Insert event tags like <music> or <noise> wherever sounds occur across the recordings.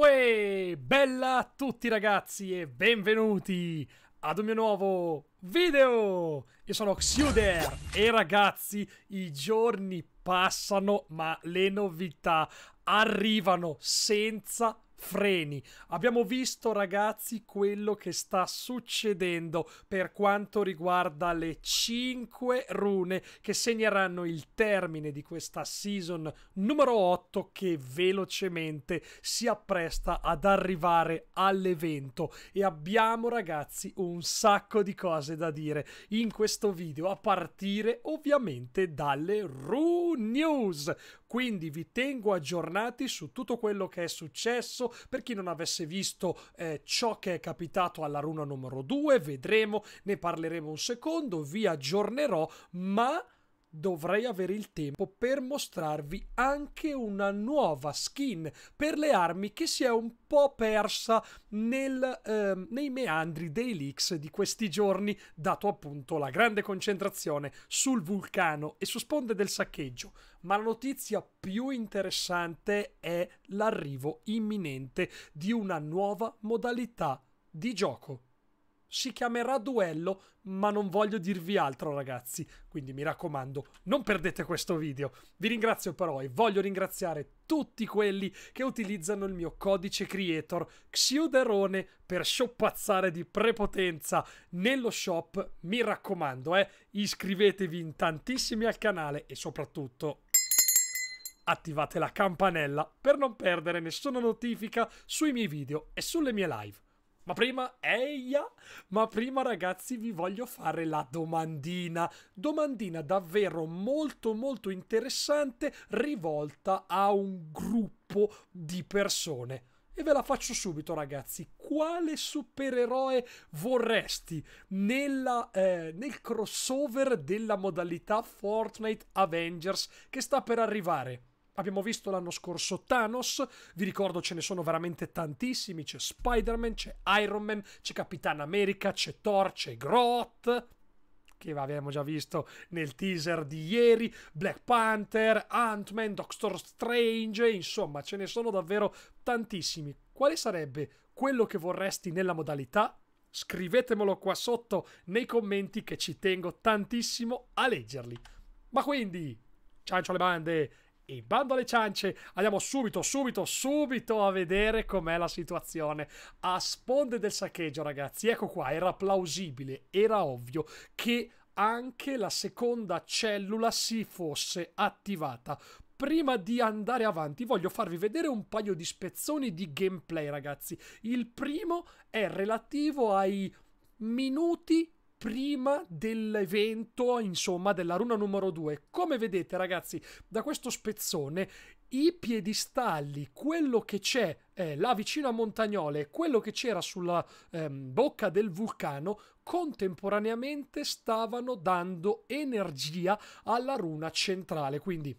Uè, bella a tutti ragazzi e benvenuti ad un mio nuovo video! Io sono Xuder e ragazzi i giorni passano ma le novità arrivano senza freni. Abbiamo visto ragazzi quello che sta succedendo per quanto riguarda le 5 rune che segneranno il termine di questa season numero 8 che velocemente si appresta ad arrivare all'evento e abbiamo ragazzi un sacco di cose da dire in questo video a partire ovviamente dalle Rune News quindi vi tengo aggiornati su tutto quello che è successo. Per chi non avesse visto eh, ciò che è capitato alla runa numero 2, vedremo, ne parleremo un secondo, vi aggiornerò, ma dovrei avere il tempo per mostrarvi anche una nuova skin per le armi che si è un po' persa nel, eh, nei meandri dei leaks di questi giorni, dato appunto la grande concentrazione sul vulcano e su sponde del saccheggio. Ma la notizia più interessante è l'arrivo imminente di una nuova modalità di gioco si chiamerà duello, ma non voglio dirvi altro ragazzi, quindi mi raccomando, non perdete questo video. Vi ringrazio però e voglio ringraziare tutti quelli che utilizzano il mio codice creator Xiuderone per shoppazzare di prepotenza nello shop. Mi raccomando, eh, iscrivetevi in tantissimi al canale e soprattutto attivate la campanella per non perdere nessuna notifica sui miei video e sulle mie live. Ma prima, eia, ma prima ragazzi vi voglio fare la domandina, domandina davvero molto molto interessante rivolta a un gruppo di persone. E ve la faccio subito ragazzi, quale supereroe vorresti nella, eh, nel crossover della modalità Fortnite Avengers che sta per arrivare? Abbiamo visto l'anno scorso Thanos, vi ricordo ce ne sono veramente tantissimi, c'è Spider-Man, c'è Iron Man, c'è Capitan America, c'è Thor, c'è Groth, che avevamo già visto nel teaser di ieri, Black Panther, Ant-Man, Doctor Strange, insomma ce ne sono davvero tantissimi. Quale sarebbe quello che vorresti nella modalità? Scrivetemelo qua sotto nei commenti che ci tengo tantissimo a leggerli. Ma quindi, ciancio le bande e bando alle ciance, andiamo subito, subito, subito a vedere com'è la situazione. A sponde del saccheggio, ragazzi, ecco qua, era plausibile, era ovvio che anche la seconda cellula si fosse attivata prima di andare avanti voglio farvi vedere un paio di spezzoni di gameplay ragazzi. Il primo è relativo ai minuti prima dell'evento, insomma, della runa numero 2. Come vedete, ragazzi, da questo spezzone i piedistalli, quello che c'è eh, là vicino a Montagnole e quello che c'era sulla ehm, bocca del vulcano, contemporaneamente stavano dando energia alla runa centrale. Quindi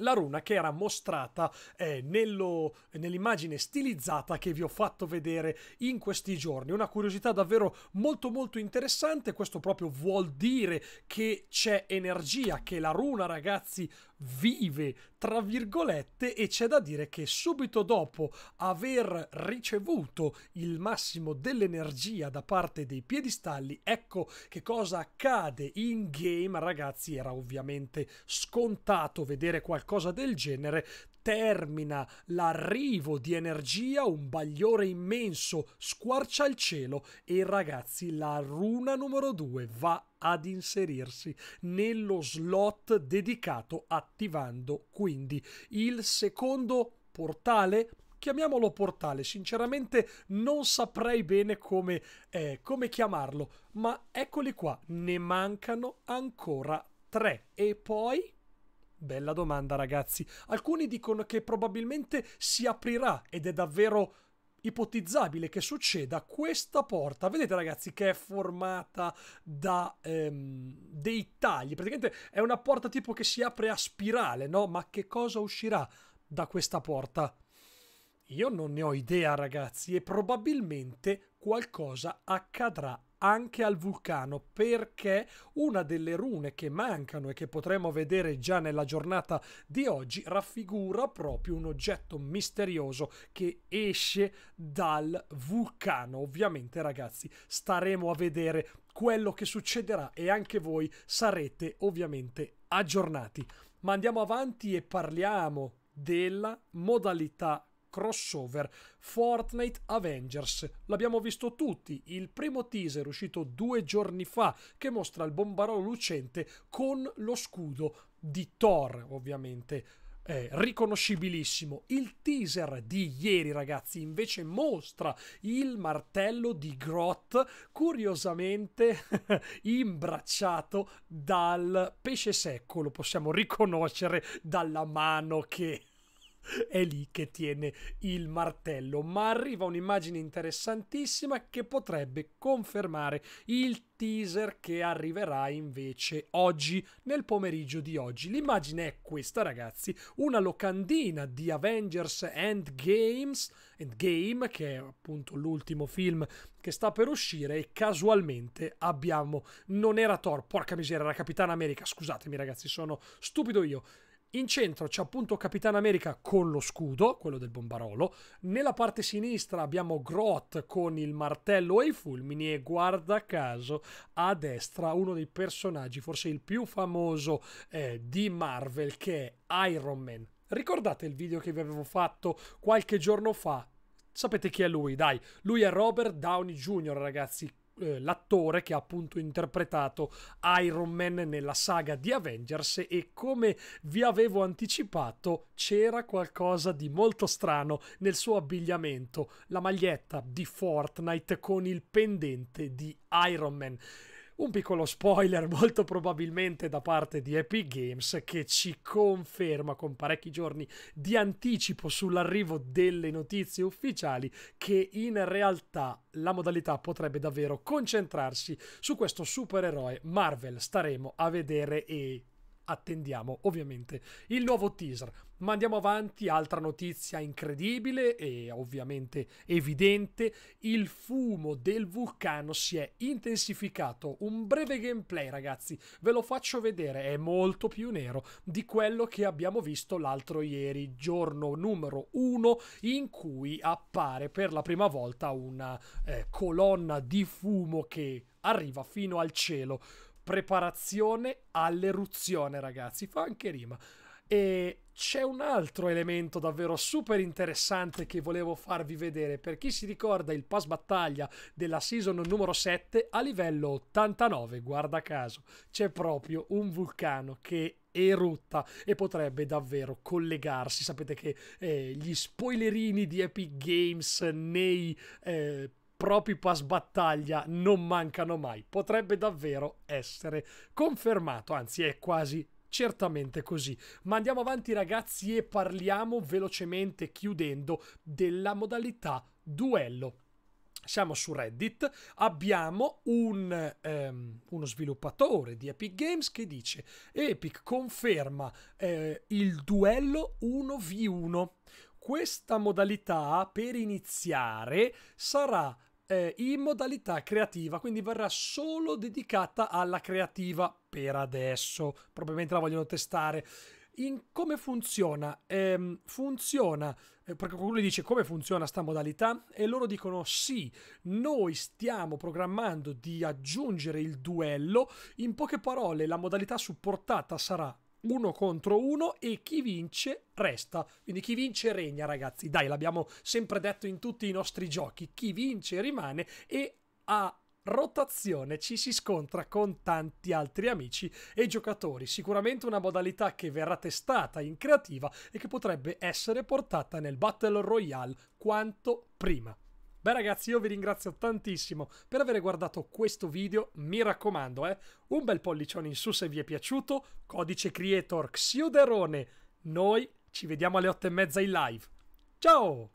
la runa che era mostrata eh, nello, nell'immagine stilizzata che vi ho fatto vedere in questi giorni. Una curiosità davvero molto molto interessante, questo proprio vuol dire che c'è energia, che la runa ragazzi vive, tra virgolette, e c'è da dire che subito dopo aver ricevuto il massimo dell'energia da parte dei piedistalli, ecco che cosa accade in game, ragazzi, era ovviamente scontato vedere qualcosa del genere, termina l'arrivo di energia, un bagliore immenso squarcia il cielo e ragazzi la runa numero 2 va ad inserirsi nello slot dedicato attivando quindi il secondo portale chiamiamolo portale, sinceramente non saprei bene come, eh, come, chiamarlo, ma eccoli qua, ne mancano ancora tre. E poi... Bella domanda ragazzi, alcuni dicono che probabilmente si aprirà ed è davvero ipotizzabile che succeda, questa porta, vedete ragazzi che è formata da ehm, dei tagli, praticamente è una porta tipo che si apre a spirale, no? Ma che cosa uscirà da questa porta? Io non ne ho idea ragazzi e probabilmente qualcosa accadrà anche al vulcano perché una delle rune che mancano e che potremo vedere già nella giornata di oggi raffigura proprio un oggetto misterioso che esce dal vulcano. Ovviamente ragazzi staremo a vedere quello che succederà e anche voi sarete ovviamente aggiornati. Ma andiamo avanti e parliamo della modalità crossover Fortnite Avengers. L'abbiamo visto tutti, il primo teaser uscito due giorni fa che mostra il bombarolo lucente con lo scudo di Thor, ovviamente. Eh, riconoscibilissimo. Il teaser di ieri, ragazzi, invece mostra il martello di Groth curiosamente <laughs> imbracciato dal pesce secco. Lo possiamo riconoscere dalla mano che è lì che tiene il martello. Ma arriva un'immagine interessantissima che potrebbe confermare il teaser che arriverà invece oggi, nel pomeriggio di oggi. L'immagine è questa, ragazzi: una locandina di Avengers Endgames, Endgame, che è appunto l'ultimo film che sta per uscire. E casualmente abbiamo. Non era Thor, porca miseria, era Capitana America. Scusatemi, ragazzi, sono stupido io in centro c'è appunto Capitan America con lo scudo, quello del bombarolo. Nella parte sinistra abbiamo Grot con il martello e i fulmini e guarda caso a destra uno dei personaggi, forse il più famoso eh, di Marvel che è Iron Man. Ricordate il video che vi avevo fatto qualche giorno fa? Sapete chi è lui, dai. Lui è Robert Downey Jr., ragazzi, eh, l'attore che ha appunto interpretato Iron Man nella saga di Avengers e come vi avevo anticipato c'era qualcosa di molto strano nel suo abbigliamento, la maglietta di Fortnite con il pendente di Iron Man. Un piccolo spoiler <laughs> molto probabilmente da parte di Epic Games che ci conferma con parecchi giorni di anticipo sull'arrivo delle notizie ufficiali che in realtà la modalità potrebbe davvero concentrarsi su questo supereroe Marvel. Staremo a vedere e attendiamo ovviamente il nuovo teaser. Ma andiamo avanti, altra notizia incredibile e ovviamente evidente, il fumo del vulcano si è intensificato. Un breve gameplay ragazzi, ve lo faccio vedere, è molto più nero di quello che abbiamo visto l'altro ieri, giorno numero 1 in cui appare per la prima volta una eh, colonna di fumo che arriva fino al cielo preparazione all'eruzione, ragazzi. Fa anche rima. E c'è un altro elemento davvero super interessante che volevo farvi vedere. Per chi si ricorda il pass battaglia della season numero 7 a livello 89, guarda caso, c'è proprio un vulcano che erutta e potrebbe davvero collegarsi. Sapete che eh, gli spoilerini di Epic Games nei eh, propri pass battaglia non mancano mai. Potrebbe davvero essere confermato, anzi è quasi certamente così. Ma andiamo avanti ragazzi e parliamo velocemente chiudendo della modalità duello siamo su Reddit, abbiamo un, ehm, uno sviluppatore di Epic Games che dice Epic conferma eh, il duello 1v1. Questa modalità per iniziare sarà eh, in modalità creativa, quindi verrà solo dedicata alla creativa per adesso. Probabilmente la vogliono testare. In come funziona? Ehm, eh, funziona, perché qualcuno dice come funziona sta modalità e loro dicono sì, noi stiamo programmando di aggiungere il duello, in poche parole la modalità supportata sarà uno contro uno e chi vince resta. Quindi chi vince regna, ragazzi. Dai, l'abbiamo sempre detto in tutti i nostri giochi. Chi vince rimane e a rotazione ci si scontra con tanti altri amici e giocatori, sicuramente una modalità che verrà testata in creativa e che potrebbe essere portata nel Battle Royale quanto prima. Beh ragazzi io vi ringrazio tantissimo per aver guardato questo video, mi raccomando eh, un bel pollicione in su se vi è piaciuto, codice creator Xiuderone, noi ci vediamo alle 8 e mezza in live, ciao!